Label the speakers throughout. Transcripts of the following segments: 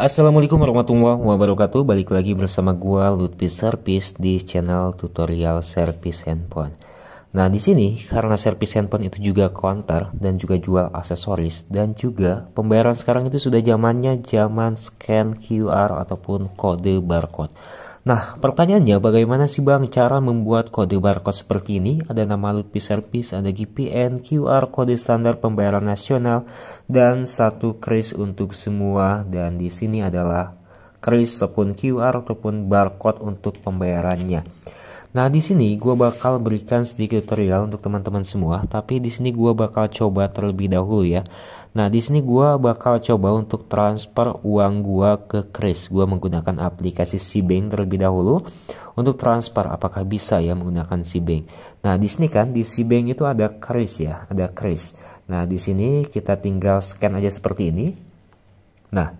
Speaker 1: Assalamualaikum warahmatullahi wabarakatuh Balik lagi bersama gua Lutfi Service di channel tutorial service handphone Nah di sini karena service handphone itu juga counter dan juga jual aksesoris dan juga pembayaran sekarang itu sudah zamannya zaman scan QR ataupun kode barcode Nah, pertanyaannya bagaimana sih Bang cara membuat kode barcode seperti ini? Ada nama Lutfi Service, ada GPN, QR kode standar pembayaran nasional, dan satu kris untuk semua. Dan di sini adalah kris ataupun QR ataupun barcode untuk pembayarannya. Nah di sini gue bakal berikan sedikit tutorial untuk teman-teman semua, tapi di sini gue bakal coba terlebih dahulu ya. Nah di sini gue bakal coba untuk transfer uang gue ke Chris. Gue menggunakan aplikasi Cbank terlebih dahulu untuk transfer. Apakah bisa ya menggunakan Cbank? Nah di sini kan di Cbank itu ada Chris ya, ada Chris. Nah di sini kita tinggal scan aja seperti ini. Nah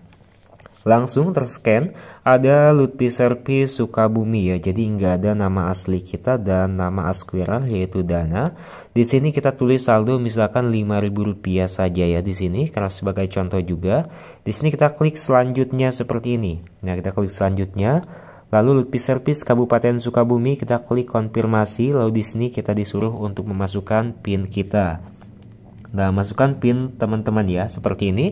Speaker 1: langsung terscan ada Lutfi Serpi Sukabumi ya jadi nggak ada nama asli kita dan nama askuiran yaitu Dana di sini kita tulis saldo misalkan rp rupiah saja ya di sini karena sebagai contoh juga di sini kita klik selanjutnya seperti ini nah kita klik selanjutnya Lalu Lutfi Service Kabupaten Sukabumi kita klik konfirmasi lalu di sini kita disuruh untuk memasukkan PIN kita. Nah, masukkan PIN teman-teman ya, seperti ini.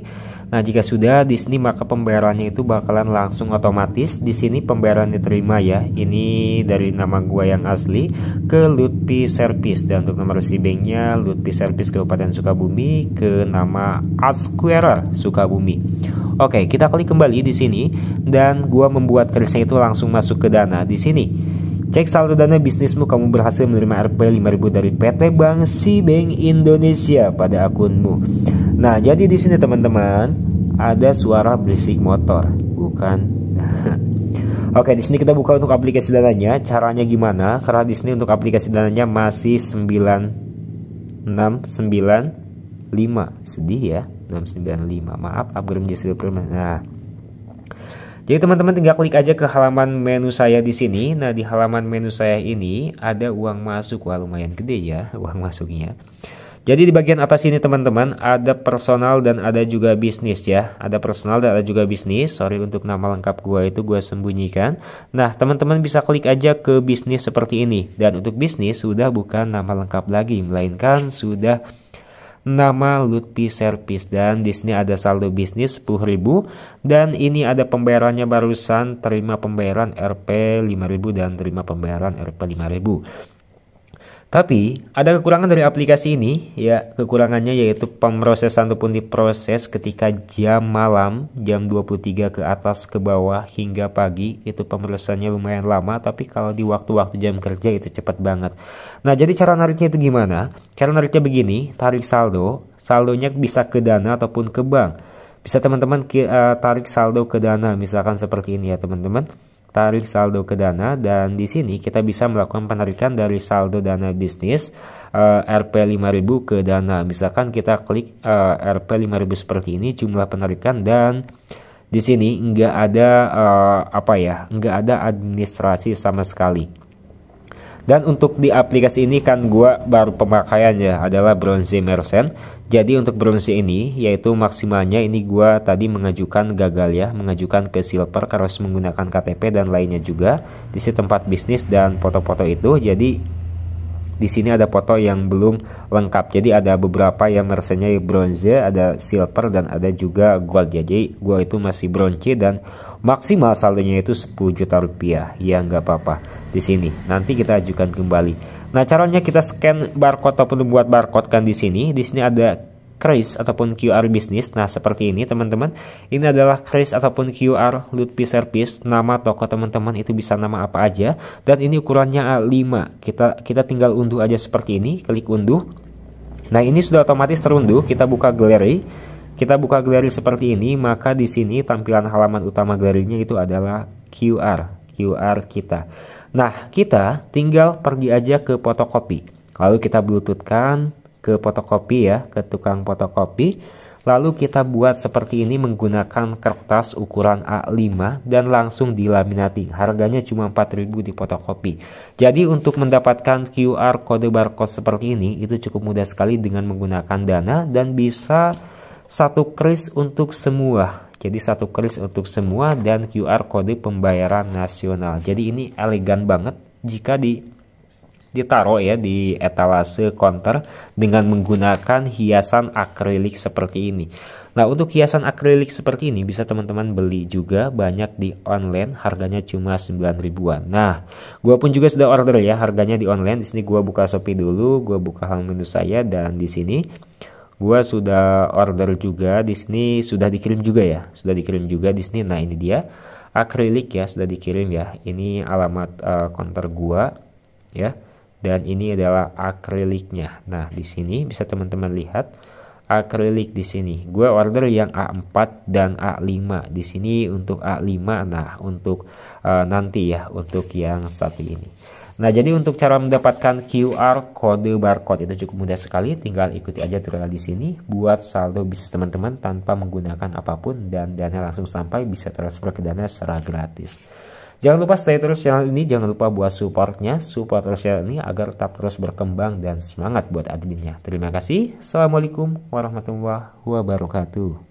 Speaker 1: Nah, jika sudah di sini maka pembayarannya itu bakalan langsung otomatis di sini pembayaran diterima ya. Ini dari nama gua yang asli ke Lutfi Service dan untuk nomor si receivingnya Lutfi Service Kabupaten Sukabumi ke nama Asquare Sukabumi. Oke, kita klik kembali di sini dan gua membuat kerisnya itu langsung masuk ke dana di sini. Cek saldo dana bisnismu kamu berhasil menerima Rp 5000 dari PT Bank Si Bank Indonesia pada akunmu. Nah, jadi di sini teman-teman ada suara berisik motor, bukan? Oke, di sini kita buka untuk aplikasi dananya. Caranya gimana? Karena di sini untuk aplikasi dananya masih 9695. Sedih ya, 695. Maaf, upgrade menjadi 1000. Nah, jadi teman-teman tinggal klik aja ke halaman menu saya di sini. Nah di halaman menu saya ini ada uang masuk. Wah lumayan gede ya uang masuknya. Jadi di bagian atas ini teman-teman ada personal dan ada juga bisnis ya. Ada personal dan ada juga bisnis. Sorry untuk nama lengkap gua itu gua sembunyikan. Nah teman-teman bisa klik aja ke bisnis seperti ini. Dan untuk bisnis sudah bukan nama lengkap lagi melainkan sudah nama Lutfi Service dan di sini ada saldo bisnis 10.000 dan ini ada pembayarannya barusan terima pembayaran Rp 5.000 dan terima pembayaran Rp 5.000 tapi ada kekurangan dari aplikasi ini, ya kekurangannya yaitu pemrosesan ataupun diproses ketika jam malam, jam 23 ke atas ke bawah hingga pagi itu pemrosesannya lumayan lama, tapi kalau di waktu-waktu jam kerja itu cepat banget. Nah, jadi cara nariknya itu gimana? Cara nariknya begini, tarik saldo, saldonya bisa ke dana ataupun ke bank. Bisa teman-teman eh, tarik saldo ke dana misalkan seperti ini ya, teman-teman tarik saldo ke dana dan di sini kita bisa melakukan penarikan dari saldo dana bisnis uh, eh, Rp5000 ke dana. Misalkan kita klik uh, eh, Rp5000 seperti ini jumlah penarikan dan di sini nggak ada uh, apa ya, nggak ada administrasi sama sekali. Dan untuk di aplikasi ini kan gua baru pemakaiannya adalah bronze merchant. Jadi untuk bronze ini yaitu maksimalnya ini gua tadi mengajukan gagal ya, mengajukan ke silver karena harus menggunakan KTP dan lainnya juga. Di tempat bisnis dan foto-foto itu. Jadi di sini ada foto yang belum lengkap jadi ada beberapa yang mersennya bronze ada silver dan ada juga gold ya jadi gua itu masih bronze dan maksimal saldonya itu 10 juta rupiah ya nggak apa-apa di sini. Nanti kita ajukan kembali. Nah, caranya kita scan barcode ataupun buat barcode kan di sini. Di sini ada kris ataupun QR bisnis. Nah, seperti ini teman-teman. Ini adalah kris ataupun QR Lutfi Service. Nama toko teman-teman itu bisa nama apa aja dan ini ukurannya A5. Kita kita tinggal unduh aja seperti ini, klik unduh. Nah, ini sudah otomatis terunduh. Kita buka galeri. Kita buka galeri seperti ini, maka di sini tampilan halaman utama galerinya itu adalah QR, QR kita. Nah, kita tinggal pergi aja ke fotokopi. Lalu kita bluetoothkan ke fotokopi ya, ke tukang fotokopi. Lalu kita buat seperti ini menggunakan kertas ukuran A5 dan langsung dilaminating Harganya cuma 4000 di fotokopi. Jadi untuk mendapatkan QR kode barcode seperti ini itu cukup mudah sekali dengan menggunakan Dana dan bisa satu kris untuk semua jadi satu keris untuk semua dan QR kode pembayaran nasional. Jadi ini elegan banget jika di ditaruh ya di etalase counter dengan menggunakan hiasan akrilik seperti ini. Nah, untuk hiasan akrilik seperti ini bisa teman-teman beli juga banyak di online, harganya cuma 9 ribuan. Nah, gue pun juga sudah order ya harganya di online. Di sini gue buka Shopee dulu, gue buka halaman menu saya dan di sini Gua sudah order juga di sini sudah dikirim juga ya, sudah dikirim juga di sini. Nah, ini dia akrilik ya, sudah dikirim ya. Ini alamat uh, eh, counter gua ya. Dan ini adalah akriliknya. Nah, di sini bisa teman-teman lihat akrilik di sini. Gua order yang A4 dan A5. Di sini untuk A5 nah untuk uh, nanti ya untuk yang satu ini. Nah, jadi untuk cara mendapatkan QR kode barcode itu cukup mudah sekali, tinggal ikuti aja tutorial di sini, buat saldo bisnis teman-teman tanpa menggunakan apapun dan dana langsung sampai bisa transfer ke dana secara gratis. Jangan lupa stay terus channel ini, jangan lupa buat supportnya, support terus channel ini agar tetap terus berkembang dan semangat buat adminnya. Terima kasih, Assalamualaikum warahmatullahi wabarakatuh.